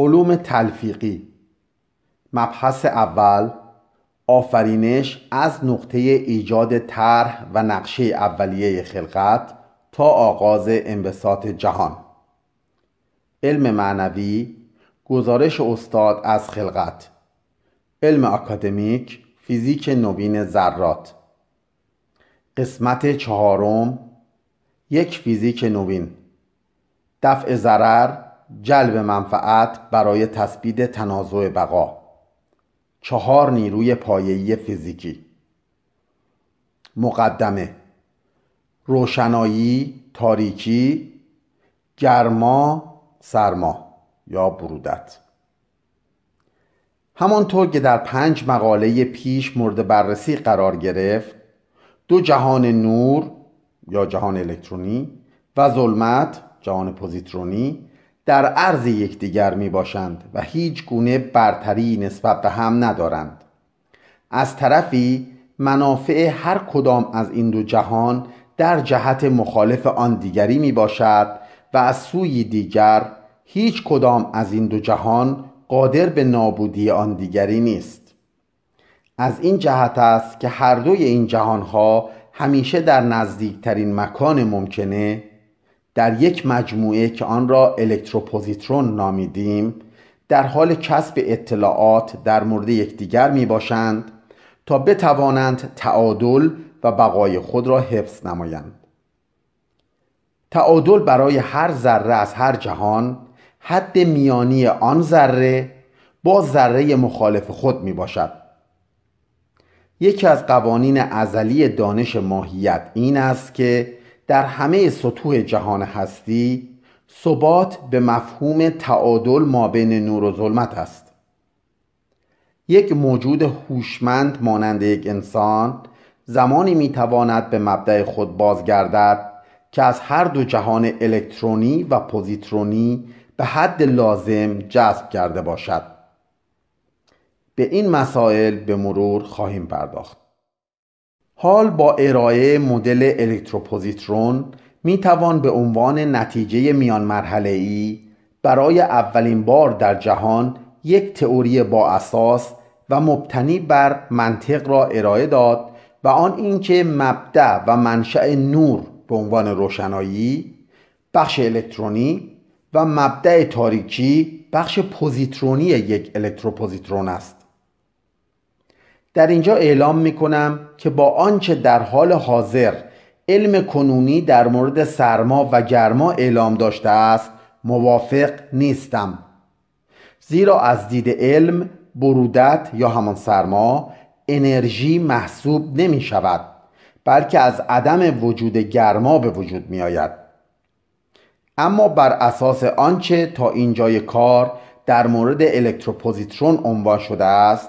علوم تلفیقی مبحث اول آفرینش از نقطه ایجاد طرح و نقشه اولیه خلقت تا آغاز انبساط جهان علم معنوی گزارش استاد از خلقت علم اکادمیک فیزیک نوین ذرات قسمت چهارم یک فیزیک نوین دفع ضرر جلب منفعت برای تثبیت تنازع بقا چهار نیروی پایه‌ای فیزیکی مقدمه روشنایی تاریکی گرما سرما یا برودت همانطور که در پنج مقاله پیش مورد بررسی قرار گرفت دو جهان نور یا جهان الکترونی و ظلمت جهان پوزیترونی در عرض یکدیگر می باشند و هیچ گونه برتری نسبت به هم ندارند از طرفی منافع هر کدام از این دو جهان در جهت مخالف آن دیگری می باشد و از سوی دیگر هیچ کدام از این دو جهان قادر به نابودی آن دیگری نیست از این جهت است که هر دوی این ها همیشه در نزدیکترین مکان ممکنه در یک مجموعه که آن را الکتروپوزیترون نامیدیم در حال کسب اطلاعات در مورد یکدیگر می باشند تا بتوانند تعادل و بقای خود را حفظ نمایند تعادل برای هر ذره از هر جهان حد میانی آن ذره با ذره مخالف خود می باشد یکی از قوانین ازلی دانش ماهیت این است که در همه سطوح جهان هستی ثبات به مفهوم تعادل ما بین نور و ظلمت است یک موجود هوشمند مانند یک انسان زمانی میتواند به مبدع خود بازگردد که از هر دو جهان الکترونی و پوزیترونی به حد لازم جذب کرده باشد به این مسائل به مرور خواهیم پرداخت حال با ارائه مدل الکتروپوزیترون می توان به عنوان نتیجه میان مرحله ای برای اولین بار در جهان یک تئوری با اساس و مبتنی بر منطق را ارائه داد و آن اینکه مبدع و منشأ نور به عنوان روشنایی بخش الکترونی و مبدع تاریکی بخش پوزیترونی یک الکتروپوزیترون است در اینجا اعلام می کنم که با آنچه در حال حاضر علم کنونی در مورد سرما و گرما اعلام داشته است موافق نیستم زیرا از دید علم برودت یا همان سرما انرژی محسوب نمی شود بلکه از عدم وجود گرما به وجود می آید اما بر اساس آنچه تا اینجای کار در مورد الکتروپوزیترون عنوان شده است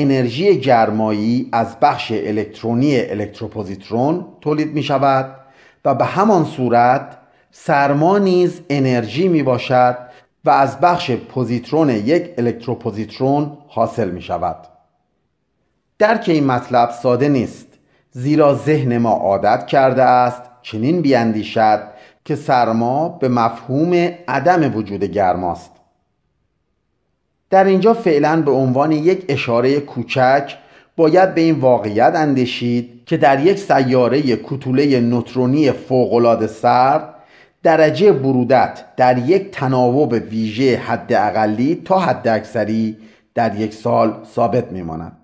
انرژی گرمایی از بخش الکترونی الکتروپوزیترون تولید می شود و به همان صورت سرما نیز انرژی می باشد و از بخش پوزیترون یک الکتروپوزیترون حاصل می شود درک این مطلب ساده نیست زیرا ذهن ما عادت کرده است چنین بیاندیشد که سرما به مفهوم عدم وجود گرماست در اینجا فعلا به عنوان یک اشاره کوچک باید به این واقعیت اندیشید که در یک سیاره کوتوله نوترونی فوقالعاده سرد درجه برودت در یک تناوب ویژه حد اقلی تا حد اکثری در یک سال ثابت میماند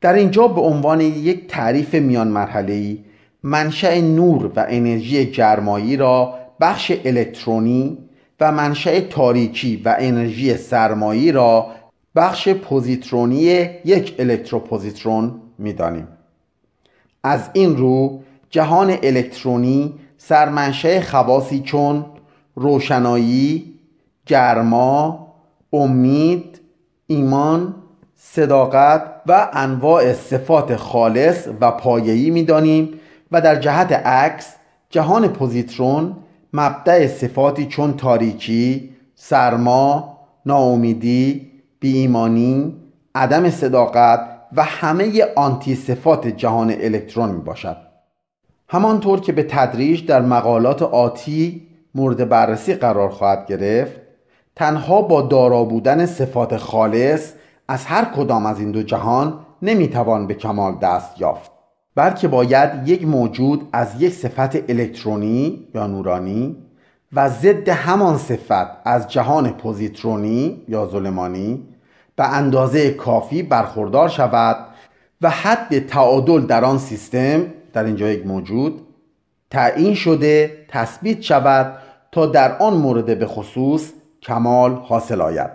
در اینجا به عنوان یک تعریف میان مرحله‌ای منشأ نور و انرژی جرمایی را بخش الکترونی و منشأ تاریکی و انرژی سرمایی را بخش پوزیترونی یک الکتروپوزیترون میدانیم از این رو جهان الکترونی سرمنشه خواصی چون روشنایی، گرما، امید، ایمان، صداقت و انواع صفات خالص و پایه‌ای می‌دانیم و در جهت عکس جهان پوزیترون مبدع صفاتی چون تاریکی، سرما، ناامیدی، بیایمانی، عدم صداقت و همه آنتی صفات جهان الکترون می باشد. همانطور که به تدریج در مقالات آتی مورد بررسی قرار خواهد گرفت تنها با دارا بودن صفات خالص از هر کدام از این دو جهان نمیتوان به کمال دست یافت بلکه باید یک موجود از یک صفت الکترونی یا نورانی و ضد همان صفت از جهان پوزیترونی یا ظلمانی به اندازه کافی برخوردار شود و حد تعادل در آن سیستم در اینجا یک موجود تعیین شده تثبیت شود تا در آن مورد به خصوص کمال حاصل آید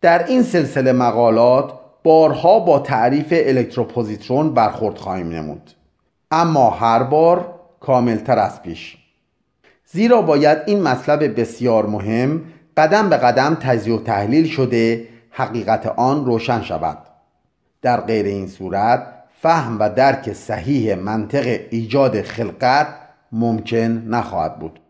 در این سلسله مقالات بارها با تعریف الکتروپوزیترون برخورد خواهیم نمود اما هر بار کاملتر از پیش زیرا باید این مطلب بسیار مهم قدم به قدم تجزیه و تحلیل شده حقیقت آن روشن شود در غیر این صورت فهم و درک صحیح منطق ایجاد خلقت ممکن نخواهد بود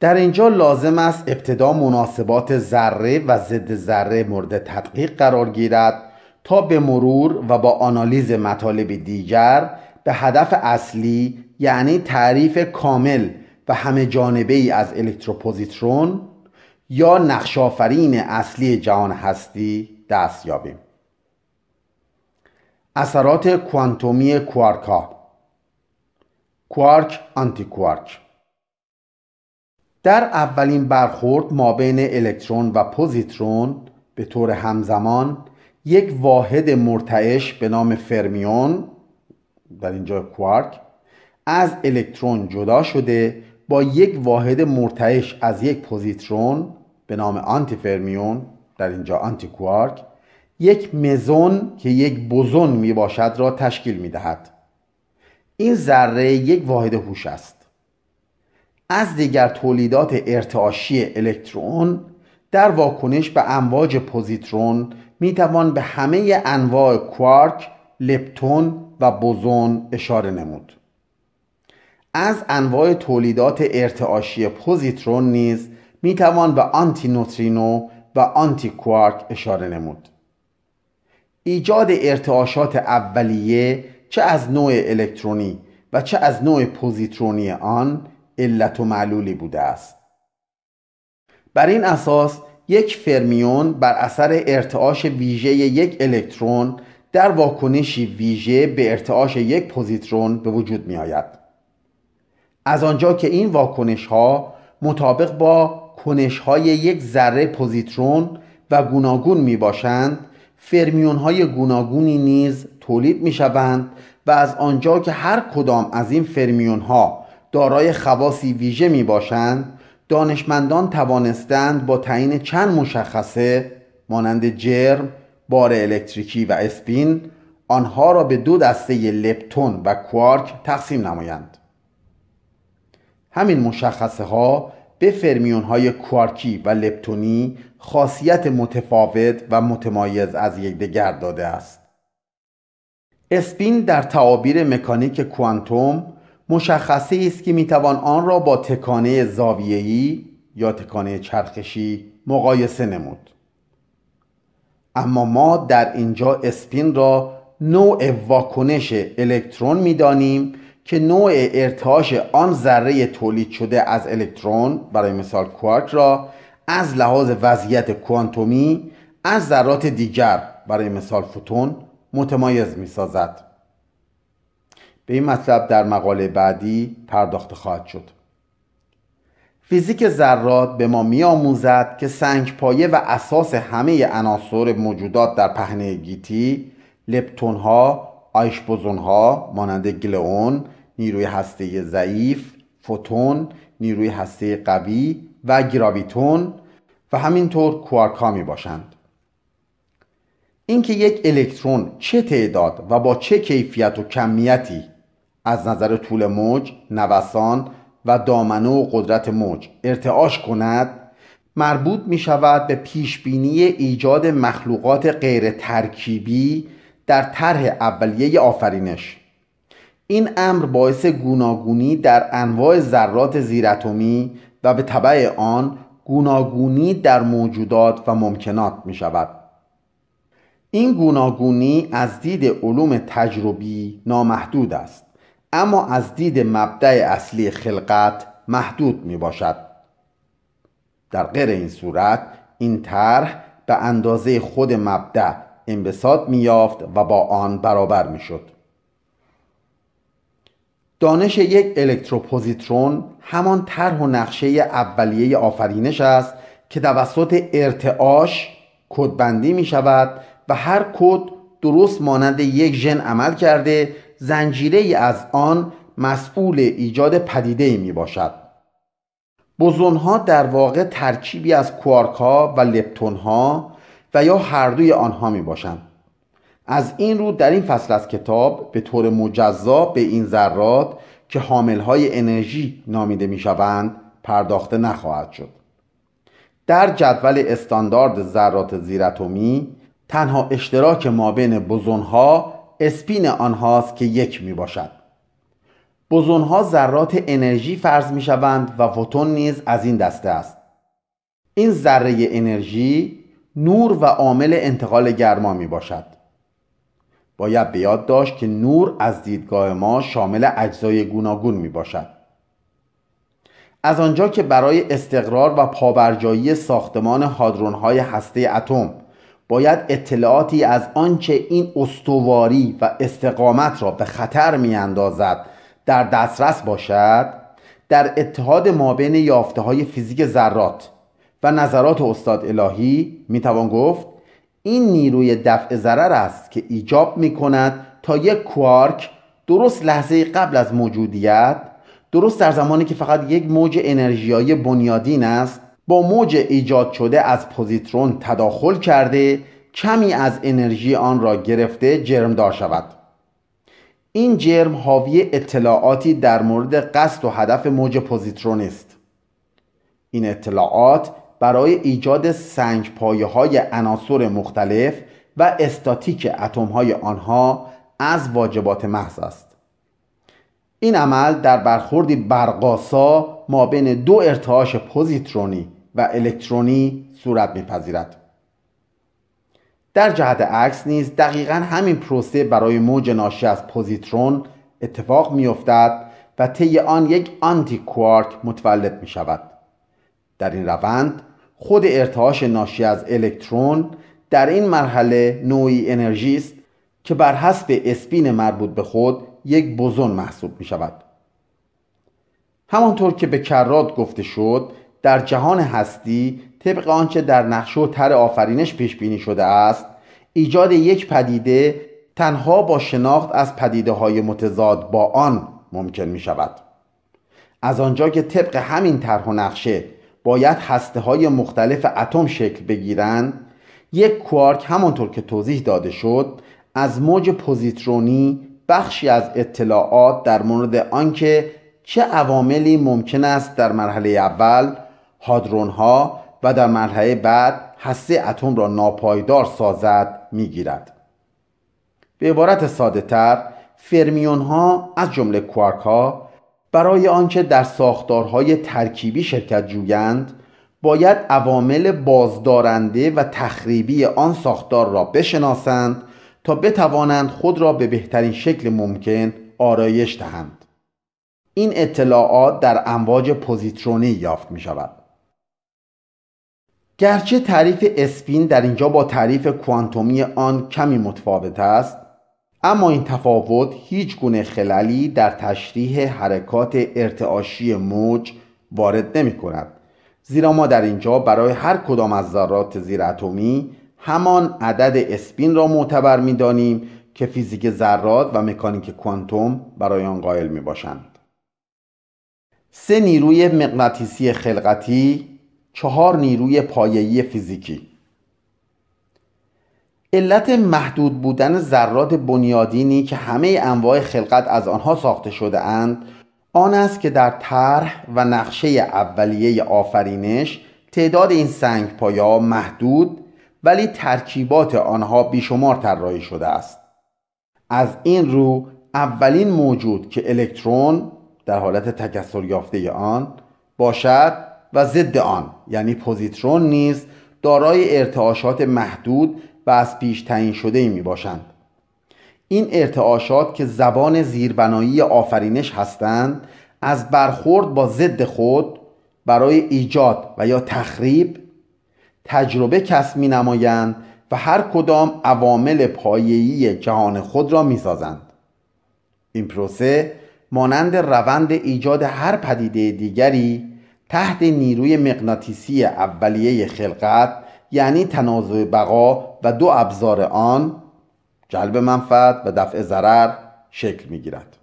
در اینجا لازم است ابتدا مناسبات ذره و ضد ذره مورد تدقیق قرار گیرد تا به مرور و با آنالیز مطالب دیگر به هدف اصلی یعنی تعریف کامل و همه جانبه ای از الکتروپوزیترون یا نقشافرین اصلی جهان هستی دست یابیم اثرات کوانتومی کوارکا کوارک آنتی کوارک در اولین برخورد ما بین الکترون و پوزیترون به طور همزمان یک واحد مرتعش به نام فرمیون در اینجا کوارک از الکترون جدا شده با یک واحد مرتعش از یک پوزیترون به نام آنتی فرمیون در اینجا آنتی کوارک یک مزون که یک بوزون می باشد را تشکیل می دهد این ذره یک واحد هوش است از دیگر تولیدات ارتعاشی الکترون در واکنش به امواج پوزیترون می توان به همه انواع کوارک، لپتون و بوزون اشاره نمود. از انواع تولیدات ارتعاشی پوزیترون نیز می توان به آنتی نوترینو و آنتی کوارک اشاره نمود. ایجاد ارتعاشات اولیه چه از نوع الکترونی و چه از نوع پوزیترونی آن علت و معلولی بوده است. بر این اساس یک فرمیون بر اثر ارتعاش ویژه یک الکترون در واکنشی ویژه به ارتعاش یک پوزیترون به وجود می آید. از آنجا که این واکنش ها مطابق با کنش های یک ذره پوزیترون و گوناگون می باشند فرمیون های گوناگونی نیز تولید می شوند و از آنجا که هر کدام از این فرمیون ها دارای خواصی ویژه می باشند دانشمندان توانستند با تعیین چند مشخصه مانند جرم، بار الکتریکی و اسپین آنها را به دو دسته لپتون و کوارک تقسیم نمایند همین مشخصه ها به فرمیون های کوارکی و لپتونی خاصیت متفاوت و متمایز از یکدیگر داده است اسپین در تعابیر مکانیک کوانتوم مشخصه است که میتوان آن را با تکانه زاویه‌ای یا تکانه چرخشی مقایسه نمود اما ما در اینجا اسپین را نوع واکنش الکترون میدانیم که نوع ارتعاش آن ذره تولید شده از الکترون برای مثال کوارک را از لحاظ وضعیت کوانتومی از ذرات دیگر برای مثال فوتون متمایز می سازد. به این مطلب در مقاله بعدی پرداخته خواهد شد فیزیک ذرات به ما میآموزد که سنگ پایه و اساس همه عناصر موجودات در پهنه گیتی لپتون ها آیش ها مانند گلئون نیروی هسته ضعیف فوتون نیروی هسته قوی و گراویتون و همینطور کوارکا می باشند اینکه یک الکترون چه تعداد و با چه کیفیت و کمیتی از نظر طول موج، نوسان و دامنه و قدرت موج ارتعاش کند مربوط می شود به پیشبینی ایجاد مخلوقات غیر ترکیبی در طرح اولیه آفرینش این امر باعث گوناگونی در انواع ذرات زیراتمی و به طبع آن گوناگونی در موجودات و ممکنات می شود این گوناگونی از دید علوم تجربی نامحدود است اما از دید مبدع اصلی خلقت محدود می باشد در غیر این صورت این طرح به اندازه خود مبدع انبساط می یافت و با آن برابر می شد دانش یک الکتروپوزیترون همان طرح و نقشه اولیه آفرینش است که توسط ارتعاش کدبندی می شود و هر کد درست مانند یک ژن عمل کرده زنجیره از آن مسئول ایجاد پدیده می باشد بوزون ها در واقع ترکیبی از کوارک ها و لپتون ها و یا هر دوی آنها می باشند از این رو در این فصل از کتاب به طور مجزا به این ذرات که حامل های انرژی نامیده می شوند پرداخته نخواهد شد در جدول استاندارد ذرات زیراتمی تنها اشتراک ما بین ها، اسپین آنهاست که یک می باشد ها ذرات انرژی فرض می شوند و فوتون نیز از این دسته است این ذره انرژی نور و عامل انتقال گرما می باشد باید به یاد داشت که نور از دیدگاه ما شامل اجزای گوناگون می باشد از آنجا که برای استقرار و پابرجایی ساختمان هادرون های هسته اتم باید اطلاعاتی از آنچه این استواری و استقامت را به خطر می اندازد در دسترس باشد در اتحاد مابین یافته های فیزیک ذرات و نظرات استاد الهی می توان گفت این نیروی دفع ضرر است که ایجاب می کند تا یک کوارک درست لحظه قبل از موجودیت درست در زمانی که فقط یک موج انرژیایی بنیادین است با موج ایجاد شده از پوزیترون تداخل کرده کمی از انرژی آن را گرفته جرم دار شود این جرم حاوی اطلاعاتی در مورد قصد و هدف موج پوزیترون است این اطلاعات برای ایجاد سنگ پایه های عناصر مختلف و استاتیک اتم های آنها از واجبات محض است این عمل در برخوردی برقاسا ما بین دو ارتعاش پوزیترونی و الکترونی صورت میپذیرد در جهت عکس نیز دقیقا همین پروسه برای موج ناشی از پوزیترون اتفاق میافتد و طی آن یک آنتی کوارک متولد می شود در این روند خود ارتعاش ناشی از الکترون در این مرحله نوعی انرژی است که بر حسب اسپین مربوط به خود یک بزن محسوب می شود همانطور که به کرات گفته شد در جهان هستی طبق آنچه در نقشه و تر آفرینش پیش بینی شده است ایجاد یک پدیده تنها با شناخت از پدیده های متضاد با آن ممکن می شود از آنجا که طبق همین طرح و نقشه باید هسته های مختلف اتم شکل بگیرند یک کوارک همانطور که توضیح داده شد از موج پوزیترونی بخشی از اطلاعات در مورد آنکه چه عواملی ممکن است در مرحله اول هادرون ها و در مرحله بعد هسته اتم را ناپایدار سازد گیرد به عبارت ساده تر فرمیون ها از جمله کوارک ها برای آنچه در ساختارهای ترکیبی شرکت جویند باید عوامل بازدارنده و تخریبی آن ساختار را بشناسند تا بتوانند خود را به بهترین شکل ممکن آرایش دهند این اطلاعات در امواج پوزیترونی یافت می شود گرچه تعریف اسپین در اینجا با تعریف کوانتومی آن کمی متفاوت است اما این تفاوت هیچ گونه خللی در تشریح حرکات ارتعاشی موج وارد نمی کند زیرا ما در اینجا برای هر کدام از ذرات زیر اتمی همان عدد اسپین را معتبر می دانیم که فیزیک ذرات و مکانیک کوانتوم برای آن قائل می باشند سه نیروی مغناطیسی خلقتی چهار نیروی پایه‌ای فیزیکی علت محدود بودن ذرات بنیادینی که همه انواع خلقت از آنها ساخته شده اند آن است که در طرح و نقشه اولیه آفرینش تعداد این سنگ پایا محدود ولی ترکیبات آنها بیشمار طراحی شده است از این رو اولین موجود که الکترون در حالت تکسر یافته آن باشد و ضد آن یعنی پوزیترون نیز دارای ارتعاشات محدود و از پیش تعیین شده ای می باشند این ارتعاشات که زبان زیربنایی آفرینش هستند از برخورد با ضد خود برای ایجاد و یا تخریب تجربه کسب می نمایند و هر کدام عوامل پایه‌ای جهان خود را میسازند این پروسه مانند روند ایجاد هر پدیده دیگری تحت نیروی مغناطیسی اولیه خلقت یعنی تنازع بقا و دو ابزار آن جلب منفعت و دفع ضرر شکل میگیرد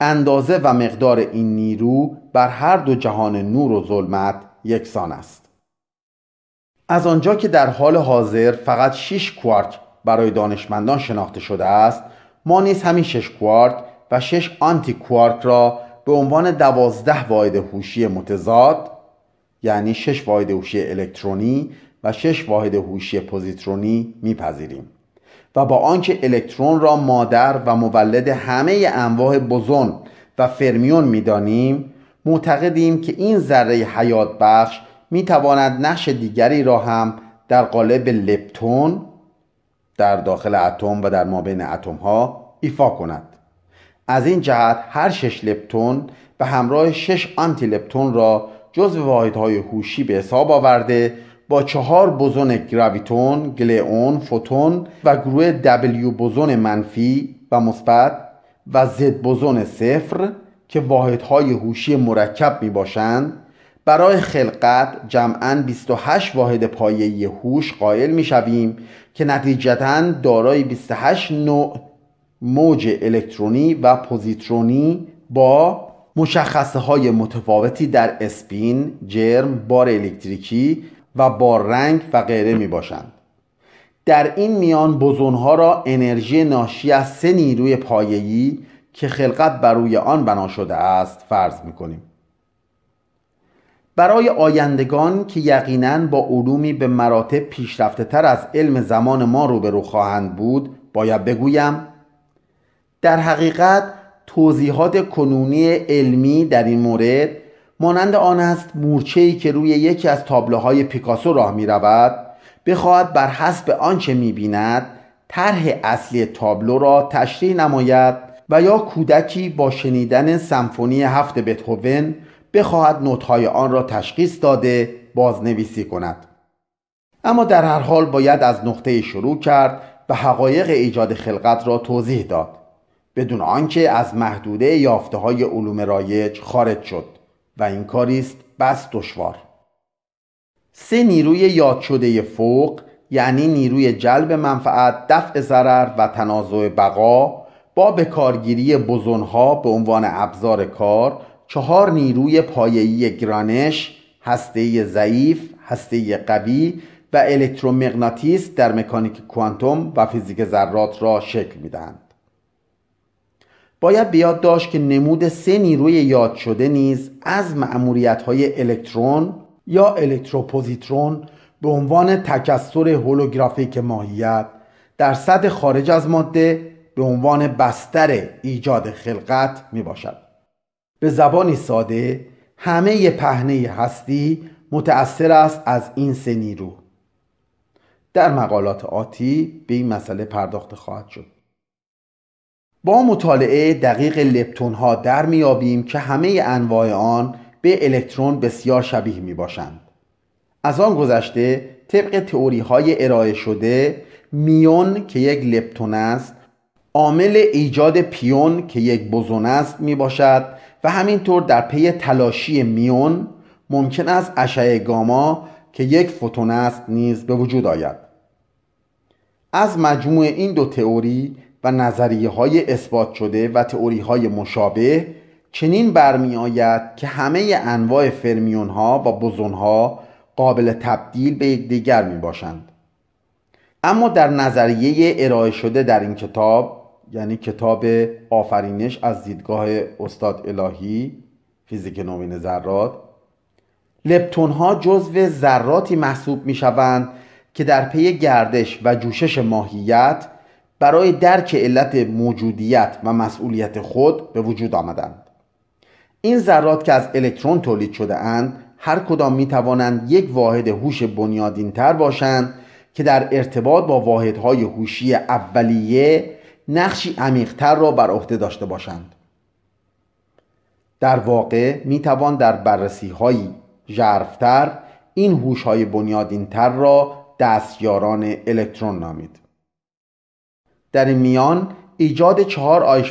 اندازه و مقدار این نیرو بر هر دو جهان نور و ظلمت یکسان است از آنجا که در حال حاضر فقط 6 کوارک برای دانشمندان شناخته شده است ما نیز همین 6 کوارک و 6 آنتی کوارک را به عنوان دوازده واحد هوشی متضاد یعنی شش واحد هوشی الکترونی و شش واحد هوشی پوزیترونی میپذیریم و با آنکه الکترون را مادر و مولد همه انواع بوزون و فرمیون میدانیم معتقدیم که این ذره حیات بخش میتواند نقش دیگری را هم در قالب لپتون در داخل اتم و در مابین اتم ها ایفا کند از این جهت هر شش لپتون به همراه 6 آنتی لپتون را جزو واحدهای هوشی به حساب آورده با چهار بوزون گراویتون، گلئون، فوتون و گروه W بوزون منفی و مثبت و Z بوزون صفر که واحدهای هوشی مرکب می باشند برای خلقت جمعا 28 واحد پایه هوش قائل می شویم که نتیجتا دارای 28 نوع موج الکترونی و پوزیترونی با مشخصه های متفاوتی در اسپین، جرم، بار الکتریکی و بار رنگ و غیره می باشند. در این میان ها را انرژی ناشی از سه نیروی پایه‌ای که خلقت بر روی آن بنا شده است فرض می کنیم. برای آیندگان که یقینا با علومی به مراتب پیشرفته تر از علم زمان ما روبرو خواهند بود باید بگویم در حقیقت توضیحات کنونی علمی در این مورد مانند آن است مورچه‌ای که روی یکی از تابلوهای پیکاسو راه می بخواهد بر حسب آنچه می طرح اصلی تابلو را تشریح نماید و یا کودکی با شنیدن سمفونی هفت بتهوون بخواهد نوتهای آن را تشخیص داده بازنویسی کند اما در هر حال باید از نقطه شروع کرد و حقایق ایجاد خلقت را توضیح داد بدون آنکه از محدوده یافته های علوم رایج خارج شد و این کاری است بس دشوار سه نیروی یاد شده فوق یعنی نیروی جلب منفعت، دفع ضرر و تنازع بقا با بکارگیری بزنها به عنوان ابزار کار چهار نیروی پایه‌ای گرانش، هسته ضعیف، هسته قوی و الکترومغناطیس در مکانیک کوانتوم و فیزیک ذرات را شکل میدهند. باید بیاد داشت که نمود سه نیروی یاد شده نیز از معمولیت های الکترون یا الکتروپوزیترون به عنوان تکسر هولوگرافیک ماهیت در صد خارج از ماده به عنوان بستر ایجاد خلقت می باشد. به زبانی ساده همه پهنه هستی متأثر است از این سه نیرو. در مقالات آتی به این مسئله پرداخته خواهد شد. با مطالعه دقیق لپتون ها در میابیم که همه انواع آن به الکترون بسیار شبیه می باشند. از آن گذشته طبق تئوری های ارائه شده میون که یک لپتون است عامل ایجاد پیون که یک بوزون است می باشد و همینطور در پی تلاشی میون ممکن است اشعه گاما که یک فوتون است نیز به وجود آید از مجموع این دو تئوری و نظریه های اثبات شده و تئوری های مشابه چنین برمی آید که همه انواع فرمیون ها و بزون ها قابل تبدیل به یکدیگر می باشند اما در نظریه ارائه شده در این کتاب یعنی کتاب آفرینش از دیدگاه استاد الهی فیزیک نوین ذرات لپتون ها جزو ذراتی محسوب می شوند که در پی گردش و جوشش ماهیت برای درک علت موجودیت و مسئولیت خود به وجود آمدند این ذرات که از الکترون تولید شده اند هر کدام می توانند یک واحد هوش بنیادین تر باشند که در ارتباط با واحدهای هوشی اولیه نقشی عمیقتر را بر عهده داشته باشند در واقع می توان در بررسی هایی ژرفتر این هوش های بنیادین تر را دستیاران الکترون نامید در این میان ایجاد چهار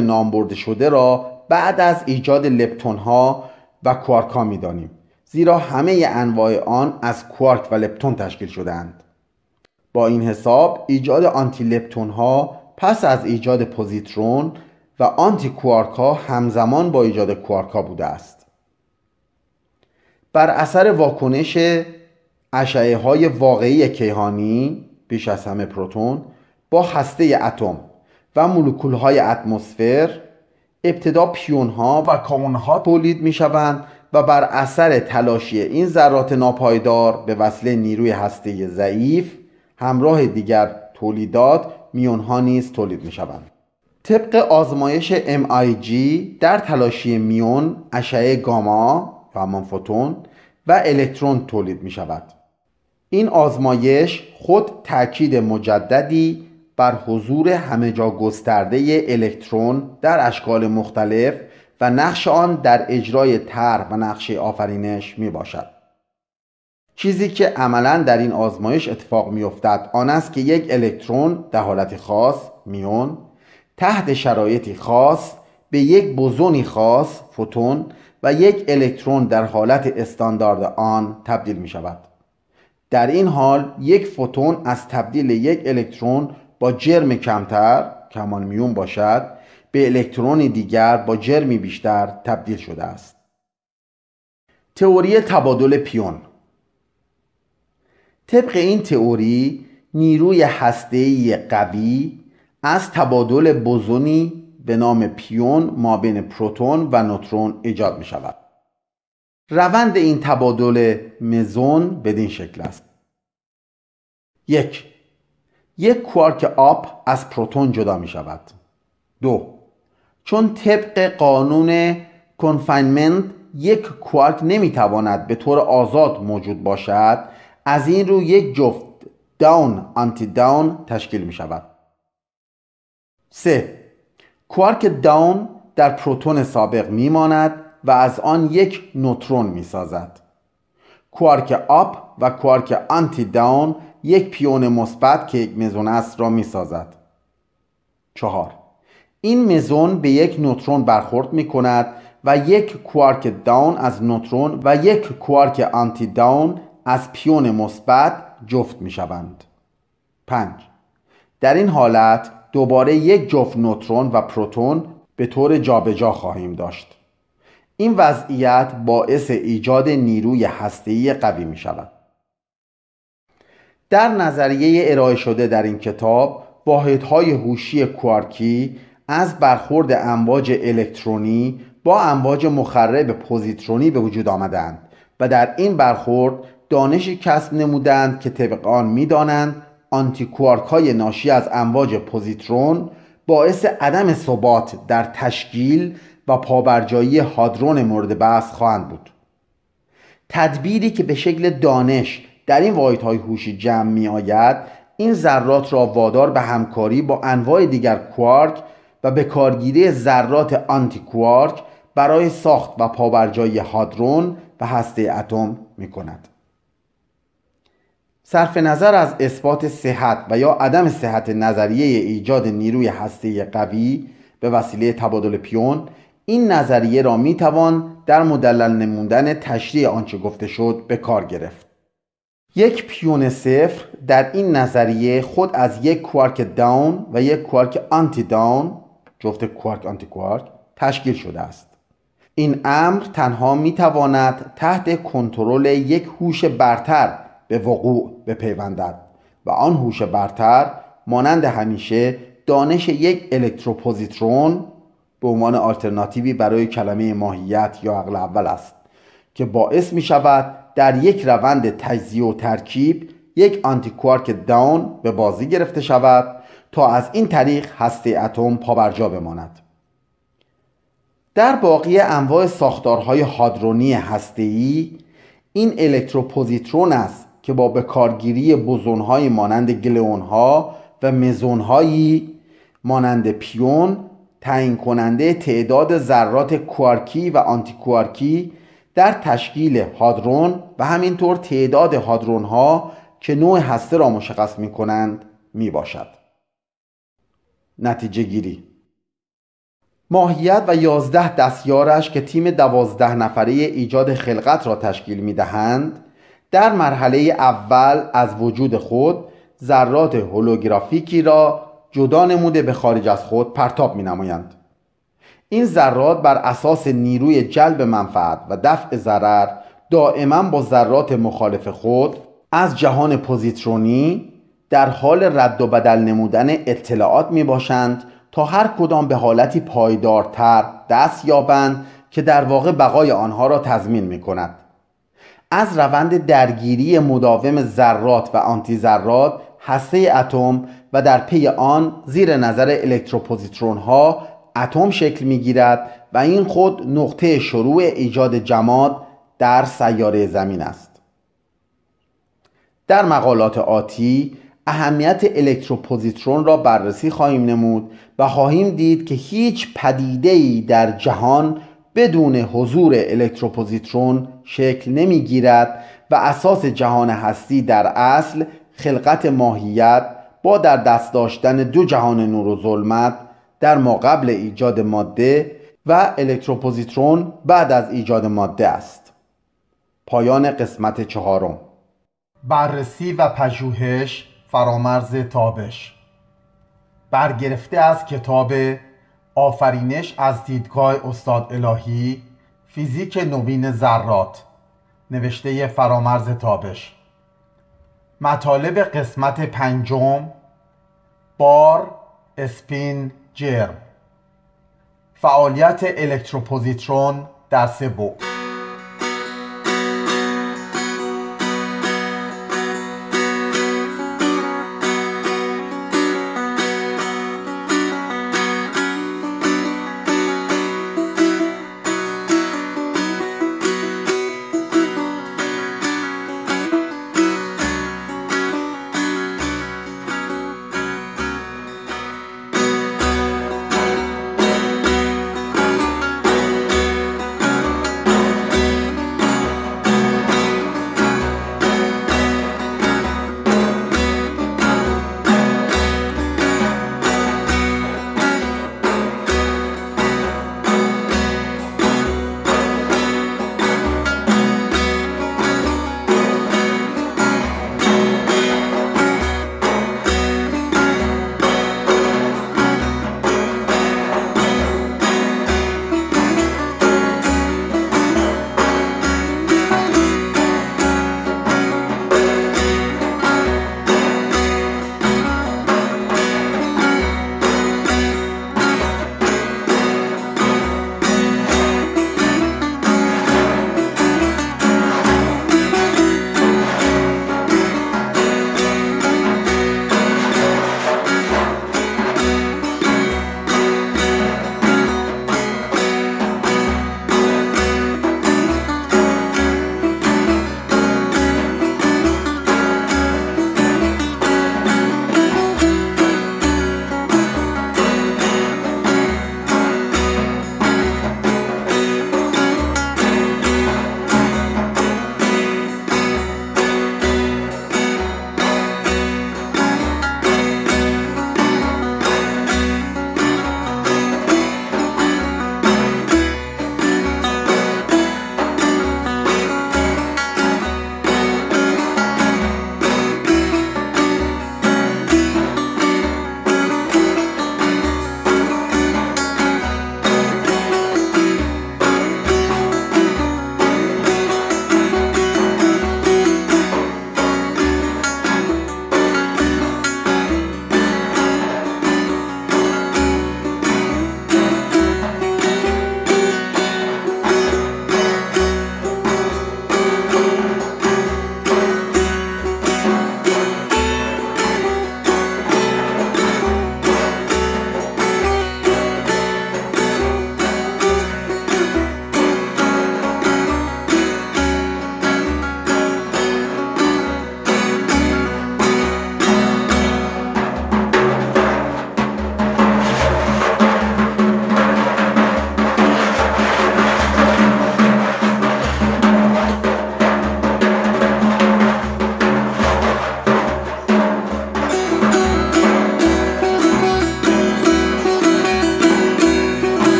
نام برده شده را بعد از ایجاد لپتون ها و کوارک ها می دانیم زیرا همه انواع آن از کوارک و لپتون تشکیل شدهاند. با این حساب ایجاد آنتی لپتون ها پس از ایجاد پوزیترون و آنتی کوارک ها همزمان با ایجاد کوارک ها بوده است بر اثر واکنش اشعه های واقعی کیهانی بیش از همه پروتون با هسته اتم و مولکول های اتمسفر ابتدا پیون ها و کامون ها تولید می شوند و بر اثر تلاشی این ذرات ناپایدار به وسیله نیروی هسته ضعیف همراه دیگر تولیدات میون ها نیز تولید می شوند طبق آزمایش MIG در تلاشی میون اشعه گاما و همان فوتون و الکترون تولید می شود این آزمایش خود تاکید مجددی بر حضور همه جا گسترده الکترون در اشکال مختلف و نقش آن در اجرای طرح و نقش آفرینش می باشد. چیزی که عملا در این آزمایش اتفاق می افتد آن است که یک الکترون در حالت خاص میون تحت شرایطی خاص به یک بوزونی خاص فوتون و یک الکترون در حالت استاندارد آن تبدیل می شود. در این حال یک فوتون از تبدیل یک الکترون با جرم کمتر میون باشد به الکترون دیگر با جرمی بیشتر تبدیل شده است تئوری تبادل پیون طبق این تئوری نیروی هسته‌ای قوی از تبادل بوزونی به نام پیون ما بین پروتون و نوترون ایجاد می شود روند این تبادل مزون بدین شکل است یک یک کوارک آب از پروتون جدا می شود دو چون طبق قانون کنفینمنت یک کوارک نمیتواند به طور آزاد موجود باشد از این رو یک جفت داون آنتی داون تشکیل می شود سه کوارک داون در پروتون سابق می ماند و از آن یک نوترون می سازد کوارک آب و کوارک آنتی داون یک پیون مثبت که یک مزون است را می سازد چهار این مزون به یک نوترون برخورد می کند و یک کوارک داون از نوترون و یک کوارک آنتی داون از پیون مثبت جفت می شوند 5 در این حالت دوباره یک جفت نوترون و پروتون به طور جابجا جا خواهیم داشت این وضعیت باعث ایجاد نیروی هسته‌ای قوی می شود در نظریه ارائه شده در این کتاب واحدهای هوشی کوارکی از برخورد امواج الکترونی با امواج مخرب پوزیترونی به وجود آمدند و در این برخورد دانشی کسب نمودند که طبق آن میدانند آنتی های ناشی از امواج پوزیترون باعث عدم ثبات در تشکیل و پابرجایی هادرون مورد بحث خواهند بود تدبیری که به شکل دانش در این واحد های هوشی جمع می آید این ذرات را وادار به همکاری با انواع دیگر کوارک و به کارگیری ذرات آنتی کوارک برای ساخت و پابرجایی هادرون و هسته اتم می کند. صرف نظر از اثبات صحت و یا عدم صحت نظریه ایجاد نیروی هسته قوی به وسیله تبادل پیون این نظریه را می توان در مدلل نموندن تشریح آنچه گفته شد به کار گرفت. یک پیون صفر در این نظریه خود از یک کوارک داون و یک کوارک آنتی داون جفت کوارک آنتی کوارک تشکیل شده است این امر تنها می تواند تحت کنترل یک هوش برتر به وقوع بپیوندد و آن هوش برتر مانند همیشه دانش یک الکتروپوزیترون به عنوان آلترناتیوی برای کلمه ماهیت یا عقل اول است که باعث می شود در یک روند تجزیه و ترکیب یک آنتیکوارک داون به بازی گرفته شود تا از این طریق هسته اتم پابرجا بماند در باقی انواع ساختارهای هادرونی ای این الکتروپوزیترون است که با بکارگیری بوزونهای مانند گلئونها و مزونهایی مانند پیون تعیین کننده تعداد ذرات کوارکی و آنتیکوارکی در تشکیل هادرون و همینطور تعداد هادرون ها که نوع هسته را مشخص می کنند می باشد. نتیجه گیری ماهیت و یازده دستیارش که تیم دوازده نفره ایجاد خلقت را تشکیل می دهند در مرحله اول از وجود خود ذرات هولوگرافیکی را جدا نموده به خارج از خود پرتاب می این ذرات بر اساس نیروی جلب منفعت و دفع ضرر دائما با ذرات مخالف خود از جهان پوزیترونی در حال رد و بدل نمودن اطلاعات می باشند تا هر کدام به حالتی پایدارتر دست یابند که در واقع بقای آنها را تضمین می کند. از روند درگیری مداوم ذرات و آنتی ذرات هسته اتم و در پی آن زیر نظر الکتروپوزیترون ها اتم شکل می گیرد و این خود نقطه شروع ایجاد جماد در سیاره زمین است در مقالات آتی اهمیت الکتروپوزیترون را بررسی خواهیم نمود و خواهیم دید که هیچ پدیده‌ای در جهان بدون حضور الکتروپوزیترون شکل نمیگیرد و اساس جهان هستی در اصل خلقت ماهیت با در دست داشتن دو جهان نور و ظلمت در ما قبل ایجاد ماده و الکتروپوزیترون بعد از ایجاد ماده است پایان قسمت چهارم بررسی و پژوهش فرامرز تابش برگرفته از کتاب آفرینش از دیدگاه استاد الهی فیزیک نوین ذرات نوشته فرامرز تابش مطالب قسمت پنجم بار اسپین جرم فعالیت الکتروپوزیترون در سه